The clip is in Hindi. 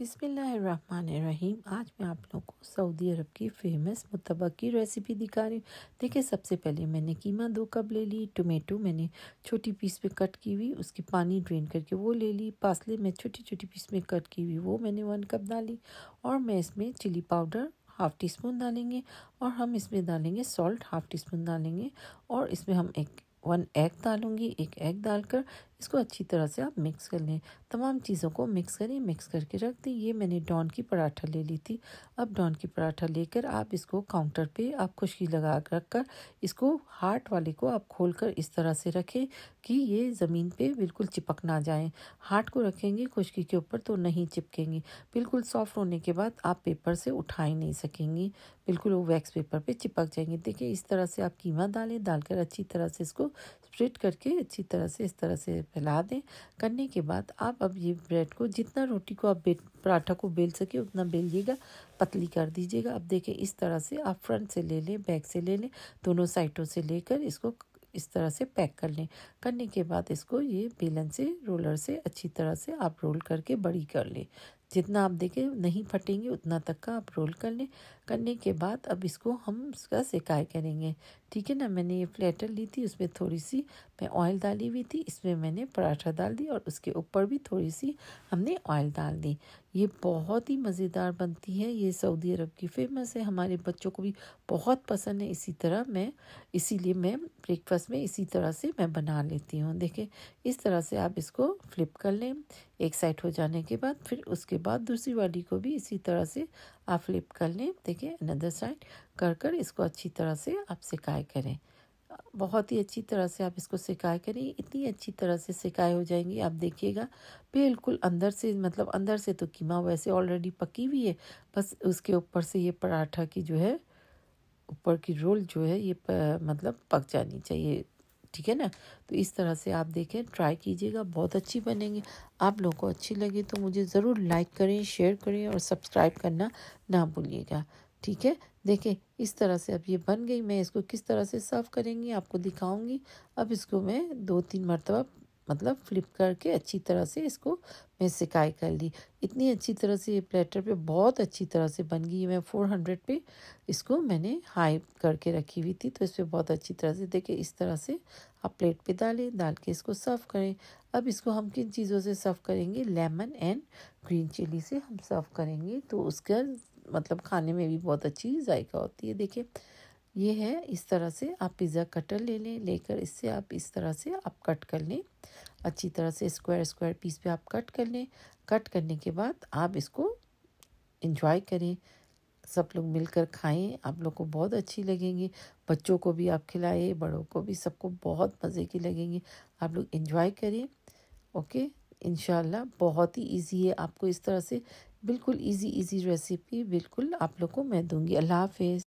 बिसमीम आज मैं आप लोगों को सऊदी अरब की फेमस मुतबा की रेसिपी दिखा रही हूँ देखिए सबसे पहले मैंने कीमा दो कप ले ली टोमेटो मैंने छोटी पीस में कट की हुई उसकी पानी ड्रेन करके वो ले ली पासले मैं छोटी छोटी पीस में कट की हुई वो मैंने वन कप डाली और मैं इसमें chilli powder half teaspoon डालेंगे और हम इसमें डालेंगे सॉल्ट हाफ़ टी स्पून डालेंगे और इसमें हम एक वन एग डालूंगी एक एग डालकर इसको अच्छी तरह से आप मिक्स कर लें तमाम चीज़ों को मिक्स करें मिक्स करके रख दें ये मैंने डॉन की पराठा ले ली थी अब डॉन की पराठा लेकर आप इसको काउंटर पे आप खुशकी लगा रख कर इसको हार्ट वाले को आप खोल कर इस तरह से रखें कि ये ज़मीन पे बिल्कुल चिपक ना जाए हार्ट को रखेंगे खुशकी के ऊपर तो नहीं चिपकेंगे बिल्कुल सॉफ्ट होने के बाद आप पेपर से उठा ही नहीं सकेंगी बिल्कुल वो वैक्स पेपर पर चिपक जाएंगे देखिए इस तरह से आप कीमा डालें डालकर अच्छी तरह से इसको स्प्रेड करके अच्छी तरह से इस तरह से फैला दें करने के बाद आप अब ये ब्रेड को जितना रोटी को आप पराठा को बेल सके उतना बेलिएगा पतली कर दीजिएगा अब देखें इस तरह से आप फ्रंट से ले लें बैक से ले लें दोनों साइडों से लेकर इसको इस तरह से पैक कर लें करने के बाद इसको ये बेलन से रोलर से अच्छी तरह से आप रोल करके बड़ी कर लें जितना आप देखें नहीं फटेंगे उतना तक का आप रोल कर लें करने के बाद अब इसको हम उसका सिकाय करेंगे ठीक है ना मैंने ये प्लेटर ली थी उसमें थोड़ी सी मैं ऑयल डाली हुई थी इसमें मैंने पराठा डाल दी और उसके ऊपर भी थोड़ी सी हमने ऑयल डाल दी ये बहुत ही मज़ेदार बनती है ये सऊदी अरब की फेमस है हमारे बच्चों को भी बहुत पसंद है इसी तरह मैं इसीलिए मैं ब्रेकफास्ट में इसी तरह से मैं बना लेती हूँ देखें इस तरह से आप इसको फ्लिप कर लें एक साइड हो जाने के बाद फिर उसके बाद दूसरी वाली को भी इसी तरह से आप फ्लिप कर लें देखिए अनदर साइड कर कर इसको अच्छी तरह से आप सिकाई करें बहुत ही अच्छी तरह से आप इसको सिकाई करें इतनी अच्छी तरह से सिकाई हो जाएंगी आप देखिएगा बिल्कुल अंदर से मतलब अंदर से तो कीमा वैसे ऑलरेडी पकी हुई है बस उसके ऊपर से ये पराठा की जो है ऊपर की रोल जो है ये मतलब पक जानी चाहिए ठीक है ना तो इस तरह से आप देखें ट्राई कीजिएगा बहुत अच्छी बनेंगी आप लोगों को अच्छी लगी तो मुझे ज़रूर लाइक करें शेयर करें और सब्सक्राइब करना ना भूलिएगा ठीक है देखें इस तरह से अब ये बन गई मैं इसको किस तरह से सर्व करेंगी आपको दिखाऊंगी अब इसको मैं दो तीन मरतबा मतलब फ्लिप करके अच्छी तरह से इसको मैं सिकाई कर ली इतनी अच्छी तरह से ये प्लेटर पे बहुत अच्छी तरह से बन गई मैं फोर हंड्रेड पे इसको मैंने हाई करके रखी हुई थी तो इस पर बहुत अच्छी तरह से देखिए इस तरह से आप प्लेट पे डालें डाल के इसको सर्व करें अब इसको हम किन चीज़ों से सर्व करेंगे लेमन एंड ग्रीन चिली से हम सर्व करेंगे तो उसका मतलब खाने में भी बहुत अच्छी जायका होती है देखिए ये है इस तरह से आप पिज़्ज़ा कटर ले लें लेकर इससे आप इस तरह से आप कट कर लें अच्छी तरह से स्क्वायर स्क्वायर पीस पे आप कट कर लें कट करने के बाद आप इसको इंजॉय करें सब लोग मिलकर खाएं आप लोग को बहुत अच्छी लगेंगी बच्चों को भी आप खिलाएं बड़ों को भी सबको बहुत मज़े की लगेंगी आप लोग इंजॉय करें ओके इन बहुत ही ईजी है आपको इस तरह से बिल्कुल ईजी ईजी रेसिपी बिल्कुल आप लोग को मैं दूँगी अल्लाह हाफिज़